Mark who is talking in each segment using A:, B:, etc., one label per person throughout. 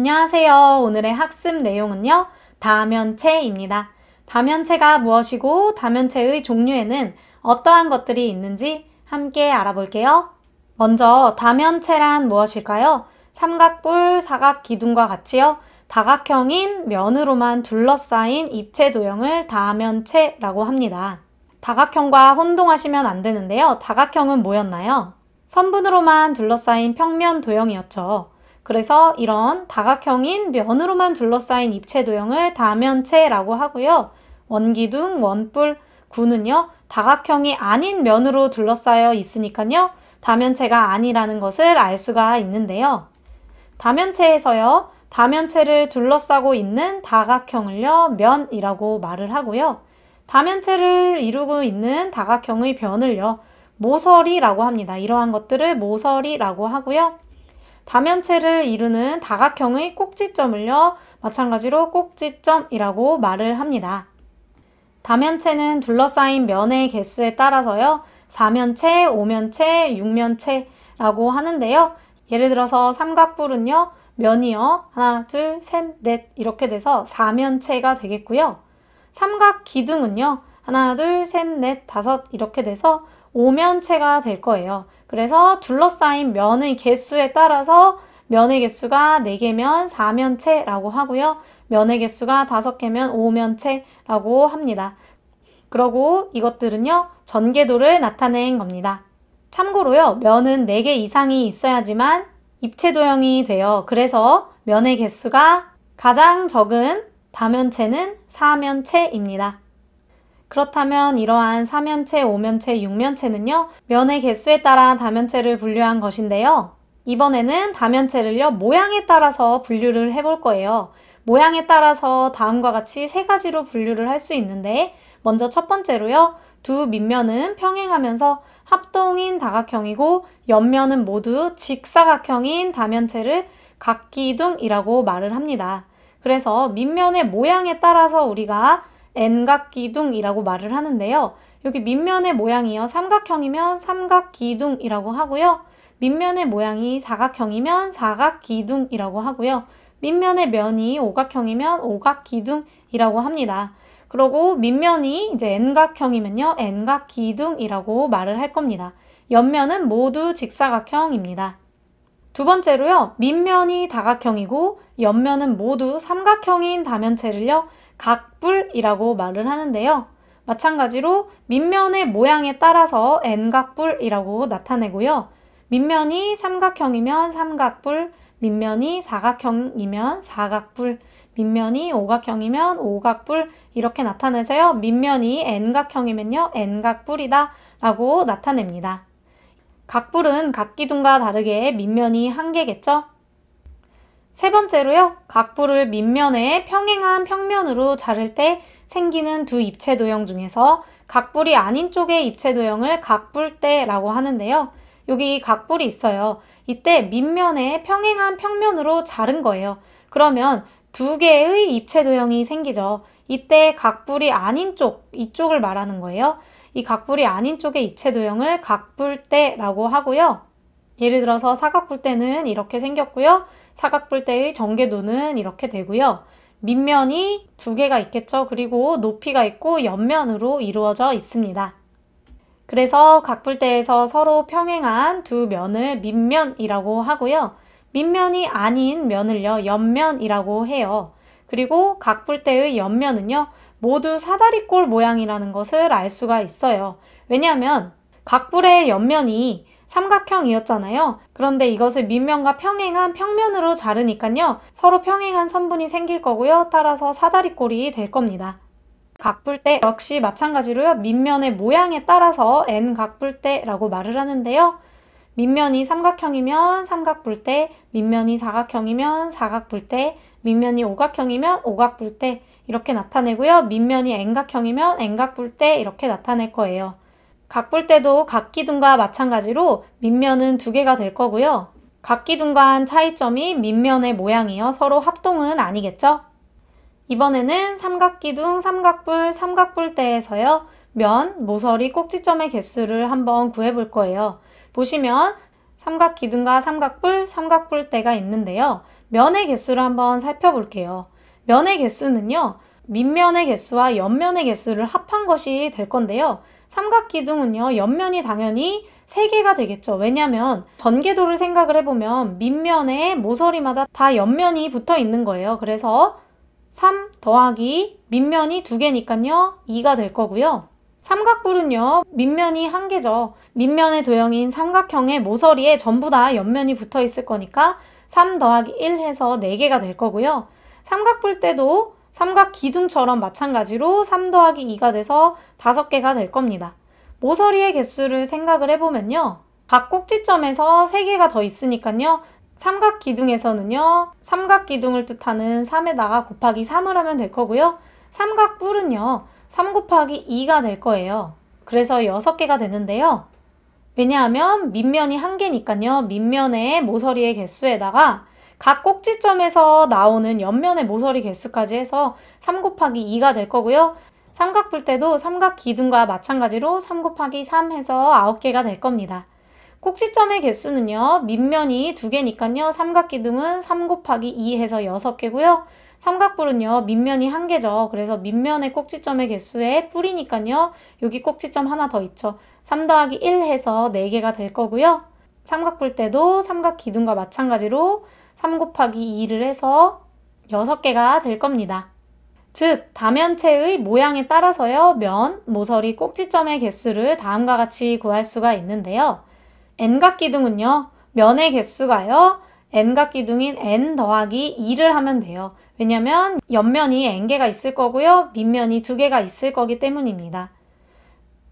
A: 안녕하세요. 오늘의 학습 내용은요. 다면체입니다. 다면체가 무엇이고 다면체의 종류에는 어떠한 것들이 있는지 함께 알아볼게요. 먼저 다면체란 무엇일까요? 삼각뿔, 사각기둥과 같이요. 다각형인 면으로만 둘러싸인 입체 도형을 다면체라고 합니다. 다각형과 혼동하시면 안 되는데요. 다각형은 뭐였나요? 선분으로만 둘러싸인 평면 도형이었죠. 그래서 이런 다각형인 면으로만 둘러싸인 입체 도형을 다면체라고 하고요. 원기둥, 원뿔, 구는요. 다각형이 아닌 면으로 둘러싸여 있으니까요. 다면체가 아니라는 것을 알 수가 있는데요. 다면체에서요. 다면체를 둘러싸고 있는 다각형을요. 면이라고 말을 하고요. 다면체를 이루고 있는 다각형의 변을요. 모서리라고 합니다. 이러한 것들을 모서리라고 하고요. 다면체를 이루는 다각형의 꼭지점을요. 마찬가지로 꼭지점이라고 말을 합니다. 다면체는 둘러싸인 면의 개수에 따라서요. 사면체, 오면체, 육면체라고 하는데요. 예를 들어서 삼각뿔은요. 면이요. 하나, 둘, 셋, 넷 이렇게 돼서 사면체가 되겠고요. 삼각 기둥은요. 하나, 둘, 셋, 넷, 다섯 이렇게 돼서 오면체가 될 거예요. 그래서 둘러싸인 면의 개수에 따라서 면의 개수가 4개면 4면체라고 하고요. 면의 개수가 5개면 5면체라고 합니다. 그러고 이것들은요. 전개도를 나타낸 겁니다. 참고로요. 면은 4개 이상이 있어야지만 입체 도형이 돼요. 그래서 면의 개수가 가장 적은 다면체는 사면체입니다. 그렇다면 이러한 3면체, 5면체, 6면체는요. 면의 개수에 따라 다면체를 분류한 것인데요. 이번에는 다면체를요. 모양에 따라서 분류를 해볼 거예요. 모양에 따라서 다음과 같이 세 가지로 분류를 할 수 있는데 먼저 첫 번째로요. 두 밑면은 평행하면서 합동인 다각형이고 옆면은 모두 직사각형인 다면체를 각기둥이라고 말을 합니다. 그래서 밑면의 모양에 따라서 우리가 N각기둥이라고 말을 하는데요. 여기 밑면의 모양이요. 삼각형이면 삼각기둥이라고 하고요. 밑면의 모양이 사각형이면 사각기둥이라고 하고요. 밑면의 면이 오각형이면 오각기둥이라고 합니다. 그리고 밑면이 이제 N각형이면요. N각기둥이라고 말을 할 겁니다. 옆면은 모두 직사각형입니다. 두 번째로요. 밑면이 다각형이고 옆면은 모두 삼각형인 다면체를요. 각뿔이라고 말을 하는데요. 마찬가지로 밑면의 모양에 따라서 n각뿔이라고 나타내고요. 밑면이 삼각형이면 삼각뿔, 밑면이 사각형이면 사각뿔, 밑면이 오각형이면 오각뿔 이렇게 나타내서요. 밑면이 n각형이면요. n각뿔이다 라고 나타냅니다. 각불은각 기둥과 다르게 밑면이 한 개겠죠? 세 번째로요. 각불을 밑면에 평행한 평면으로 자를 때 생기는 두 입체 도형 중에서 각불이 아닌 쪽의 입체 도형을 각불때라고 하는데요. 여기 각불이 있어요. 이때 밑면에 평행한 평면으로 자른 거예요. 그러면 두 개의 입체 도형이 생기죠. 이때 각불이 아닌 쪽, 이쪽을 말하는 거예요. 이 각불이 아닌 쪽의 입체 도형을 각불대라고 하고요. 예를 들어서 사각불대는 이렇게 생겼고요. 사각불대의 전개도는 이렇게 되고요. 밑면이 두 개가 있겠죠. 그리고 높이가 있고 옆면으로 이루어져 있습니다. 그래서 각불대에서 서로 평행한 두 면을 밑면이라고 하고요. 밑면이 아닌 면을요, 옆면이라고 해요. 그리고 각불대의 옆면은요, 모두 사다리꼴 모양이라는 것을 알 수가 있어요. 왜냐하면 각 뿔의 옆면이 삼각형이었잖아요. 그런데 이것을 밑면과 평행한 평면으로 자르니까요. 서로 평행한 선분이 생길 거고요. 따라서 사다리꼴이 될 겁니다. 각뿔대 역시 마찬가지로요. 밑면의 모양에 따라서 N각뿔대라고 말을 하는데요. 밑면이 삼각형이면 삼각뿔대, 밑면이 사각형이면 사각뿔대, 밑면이 오각형이면 오각뿔대 이렇게 나타내고요. 밑면이 N각형이면 N각뿔대 이렇게 나타낼 거예요. 각뿔대도 각기둥과 마찬가지로 밑면은 두 개가 될 거고요. 각기둥과한 차이점이 밑면의 모양이요. 서로 합동은 아니겠죠? 이번에는 삼각기둥, 삼각뿔, 삼각뿔대에서요. 면, 모서리, 꼭지점의 개수를 한번 구해볼 거예요. 보시면 삼각 기둥과 삼각뿔, 삼각뿔대가 있는데요. 면의 개수를 한번 살펴볼게요. 면의 개수는요. 밑면의 개수와 옆면의 개수를 합한 것이 될 건데요. 삼각기둥은요, 옆면이 당연히 3개가 되겠죠. 왜냐면 하 전개도를 생각을 해보면 밑면의 모서리마다 다 옆면이 붙어 있는 거예요. 그래서 3 더하기 밑면이 2개니까요, 2가 될 거고요. 삼각뿔은요 밑면이 한 개죠 밑면의 도형인 삼각형의 모서리에 전부 다 옆면이 붙어 있을 거니까 3 더하기 1 해서 4개가 될 거고요 삼각뿔 때도 삼각 기둥처럼 마찬가지로 3 더하기 2가 돼서 5개가 될 겁니다 모서리의 개수를 생각을 해보면요 각 꼭지점에서 3개가 더 있으니까요 삼각 기둥에서는요 삼각 기둥을 뜻하는 3에다가 곱하기 3을 하면 될 거고요 삼각뿔은요 3 곱하기 2가 될 거예요. 그래서 6개가 되는데요. 왜냐하면 밑면이 한개니까요 밑면의 모서리의 개수에다가 각 꼭지점에서 나오는 옆면의 모서리 개수까지 해서 3 곱하기 2가 될 거고요. 삼각 풀 때도 삼각 기둥과 마찬가지로 3 곱하기 3 해서 9개가 될 겁니다. 꼭지점의 개수는요. 밑면이 2개니까요. 삼각 기둥은 3 곱하기 2 해서 6개고요. 삼각뿔은요 밑면이 한 개죠. 그래서 밑면의 꼭지점의 개수에 뿔이니까요. 여기 꼭지점 하나 더 있죠. 3 더하기 1 해서 4개가 될 거고요. 삼각뿔 때도 삼각 기둥과 마찬가지로 3 곱하기 2를 해서 6개가 될 겁니다. 즉, 다면체의 모양에 따라서요, 면, 모서리, 꼭지점의 개수를 다음과 같이 구할 수가 있는데요. n각 기둥은요, 면의 개수가요, n각 기둥인 n 더하기 2를 하면 돼요. 왜냐면 옆면이 n개가 있을 거고요. 밑면이 두개가 있을 거기 때문입니다.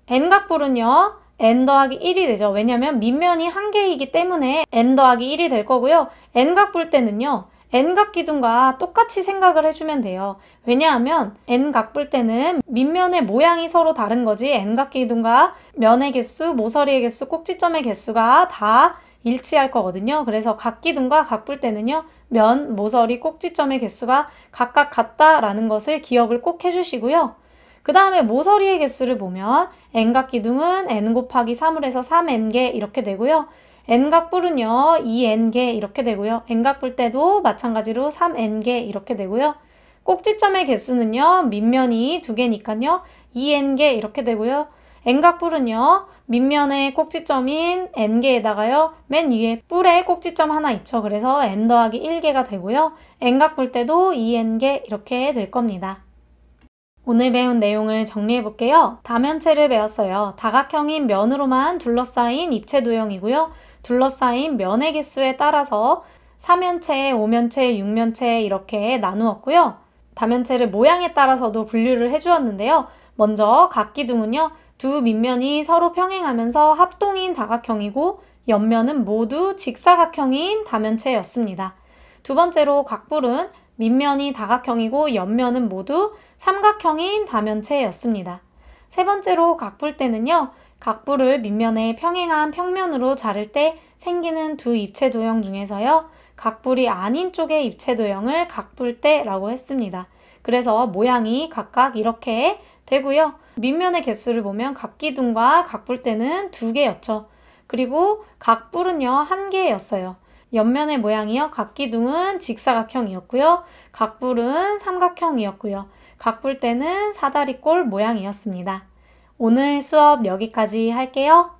A: n각불은요. n 더하기 1이 되죠. 왜냐면 밑면이 한개이기 때문에 n 더하기 1이 될 거고요. n각불 때는요. n각 기둥과 똑같이 생각을 해주면 돼요. 왜냐하면 n각 불 때는 밑면의 모양이 서로 다른 거지 n각 기둥과 면의 개수, 모서리의 개수, 꼭지점의 개수가 다 일치할 거거든요. 그래서 각 기둥과 각뿔 때는요. 면, 모서리, 꼭지점의 개수가 각각 같다라는 것을 기억을 꼭 해주시고요. 그 다음에 모서리의 개수를 보면 n각 기둥은 n 곱하기 3을 해서 3n개 이렇게 되고요. n각 뿔은요. 2n개 이렇게 되고요. n각 뿔 때도 마찬가지로 3n개 이렇게 되고요. 꼭지점의 개수는요. 밑면이 두개니까요 2n개 이렇게 되고요. N각뿔은요. 밑면의 꼭지점인 N개에다가요. 맨 위에 뿔에 꼭지점 하나 있죠. 그래서 N 더하기 1개가 되고요. N각뿔 때도 2N개 이렇게 될 겁니다. 오늘 배운 내용을 정리해 볼게요. 다면체를 배웠어요. 다각형인 면으로만 둘러싸인 입체 도형이고요. 둘러싸인 면의 개수에 따라서 사면체, 5면체6면체 이렇게 나누었고요. 다면체를 모양에 따라서도 분류를 해주었는데요. 먼저 각기둥은요. 두 밑면이 서로 평행하면서 합동인 다각형이고 옆면은 모두 직사각형인 다면체였습니다. 두 번째로 각불은 밑면이 다각형이고 옆면은 모두 삼각형인 다면체였습니다. 세 번째로 각불 때는요. 각불을 밑면에 평행한 평면으로 자를 때 생기는 두 입체 도형 중에서요. 각불이 아닌 쪽의 입체 도형을 각불 때라고 했습니다. 그래서 모양이 각각 이렇게 되고요. 밑면의 개수를 보면 각기둥과 각뿔대는 두 개였죠. 그리고 각뿔은요 한 개였어요. 옆면의 모양이요 각기둥은 직사각형이었고요. 각뿔은 삼각형이었고요. 각뿔대는 사다리꼴 모양이었습니다. 오늘 수업 여기까지 할게요.